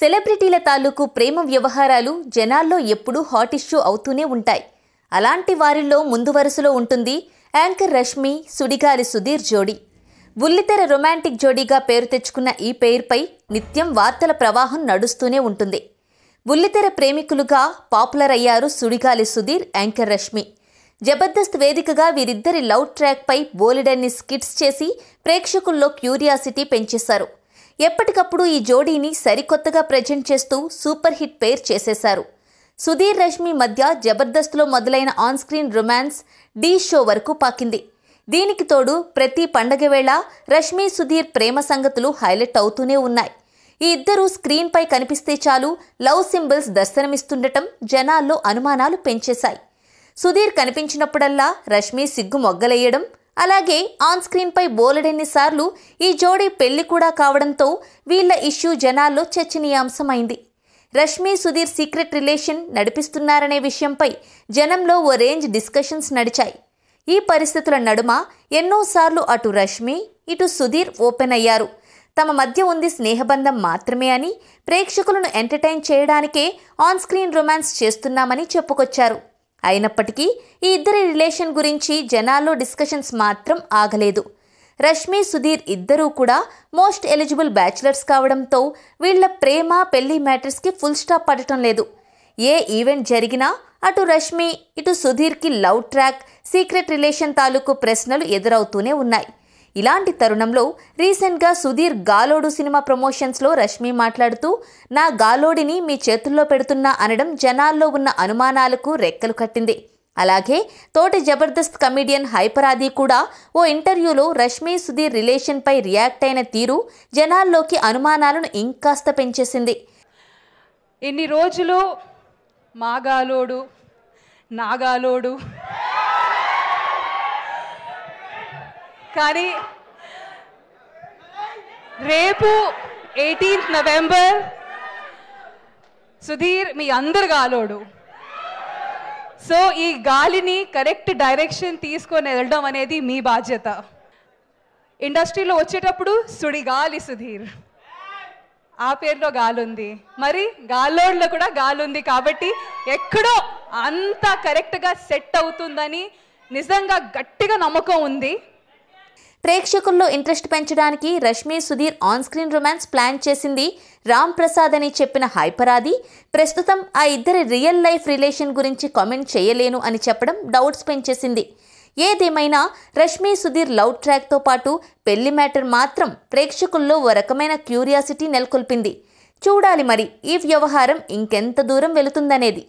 సెలబ్రిటీల తాలూకు ప్రేమ వ్యవహారాలు జనాల్లో ఎప్పుడూ హాట్ ఇష్యూ అవుతూనే ఉంటాయి అలాంటి వారిల్లో ముందు వరుసలో ఉంటుంది యాంకర్ రష్మి సుడిగాలి సుధీర్ జోడీ బుల్లితెర రొమాంటిక్ జోడీగా పేరు తెచ్చుకున్న ఈ పేరుపై నిత్యం వార్తల ప్రవాహం నడుస్తూనే ఉంటుంది బుల్లితెర ప్రేమికులుగా పాపులర్ అయ్యారు సుడిగాలి సుధీర్ యాంకర్ రష్మి జబర్దస్త్ వేదికగా వీరిద్దరి లవ్ ట్రాక్పై బోలిడన్ని స్కిట్స్ చేసి ప్రేక్షకుల్లో క్యూరియాసిటీ పెంచేశారు ఎప్పటికప్పుడు ఈ జోడీని సరికొత్తగా ప్రజెంట్ చేస్తూ సూపర్ హిట్ పేర్ చేసేశారు సుధీర్ రష్మి మధ్య జబర్దస్త్లో మొదలైన on screen romance Dhee show వరకు పాకింది దీనికి తోడు ప్రతి పండగ వేళ రష్మి సుధీర్ ప్రేమ సంగతులు హైలైట్ అవుతూనే ఉన్నాయి ఈ ఇద్దరు స్క్రీన్పై కనిపిస్తే చాలు లవ్ సింబల్స్ దర్శనమిస్తుండటం జనాల్లో అనుమానాలు పెంచేశాయి సుధీర్ కనిపించినప్పుడల్లా రష్మి సిగ్గు మొగ్గలేయడం అలాగే ఆన్ స్క్రీన్పై బోలెడెన్నిసార్లు ఈ జోడీ పెళ్లి కూడా కావడంతో వీళ్ల ఇష్యూ జనాల్లో చర్చనీయాంశమైంది రష్మి సుధీర్ సీక్రెట్ రిలేషన్ నడిపిస్తున్నారనే విషయంపై జనంలో ఓ రేంజ్ డిస్కషన్స్ నడిచాయి ఈ పరిస్థితుల నడుమ ఎన్నోసార్లు అటు రష్మి ఇటు సుధీర్ ఓపెన్ అయ్యారు తమ మధ్య ఉంది స్నేహబంధం మాత్రమే అని ప్రేక్షకులను ఎంటర్టైన్ చేయడానికే ఆన్ స్క్రీన్ రొమాన్స్ చేస్తున్నామని చెప్పుకొచ్చారు అయినప్పటికీ ఈ ఇద్దరి రిలేషన్ గురించి జనాల్లో డిస్కషన్స్ మాత్రం ఆగలేదు రష్మి సుధీర్ ఇద్దరూ కూడా మోస్ట్ ఎలిజిబుల్ బ్యాచిలర్స్ కావడంతో వీళ్ల ప్రేమ పెళ్లి మ్యాటర్స్కి ఫుల్ స్టాప్ పడటం లేదు ఏ ఈవెంట్ జరిగినా అటు రష్మి ఇటు సుధీర్కి లవ్ ట్రాక్ సీక్రెట్ రిలేషన్ తాలూకు ప్రశ్నలు ఎదురవుతూనే ఉన్నాయి ఇలాంటి తరుణంలో రీసెంట్గా సుధీర్ గాలోడు సినిమా ప్రమోషన్స్లో రష్మి మాట్లాడుతూ నా గాలోడిని మీ చేతుల్లో పెడుతున్నా అనడం జనాల్లో ఉన్న అనుమానాలకు రెక్కలు కట్టింది అలాగే తోటి జబర్దస్త్ కమిడియన్ హైపరాది కూడా ఓ ఇంటర్వ్యూలో రష్మి సుధీర్ రిలేషన్పై రియాక్ట్ అయిన తీరు జనాల్లోకి అనుమానాలను ఇంకాస్త పెంచేసింది ఇన్ని రోజులు మాగాలోడు నాగాలోడు కానీ రేపు ఎయిటీన్త్ నవంబర్ సుధీర్ మీ అందరు గాలోడు సో ఈ గాలిని కరెక్ట్ డైరెక్షన్ తీసుకొని వెళ్ళడం అనేది మీ బాధ్యత ఇండస్ట్రీలో వచ్చేటప్పుడు సుడి గాలి సుధీర్ ఆ పేరులో గాలుంది మరి గాలోడ్లో కూడా గాలుంది కాబట్టి ఎక్కడో అంత కరెక్ట్గా సెట్ అవుతుందని నిజంగా గట్టిగా నమ్మకం ఉంది ప్రేక్షకుల్లో ఇంట్రెస్ట్ పెంచడానికి Rashmi Sudheer on screen romance plan చేసింది రామ్ ప్రసాద్ అని చెప్పిన హైపరాది ప్రస్తుతం ఆ ఇద్దరి రియల్ లైఫ్ రిలేషన్ గురించి కామెంట్ చేయలేను అని చెప్పడం డౌట్స్ పెంచేసింది ఏదేమైనా రష్మి సుధీర్ లవ్ ట్రాక్తో పాటు పెళ్లి మ్యాటర్ మాత్రం ప్రేక్షకుల్లో ఓ రకమైన క్యూరియాసిటీ నెలకొల్పింది చూడాలి మరి ఈ వ్యవహారం ఇంకెంత దూరం వెళుతుందనేది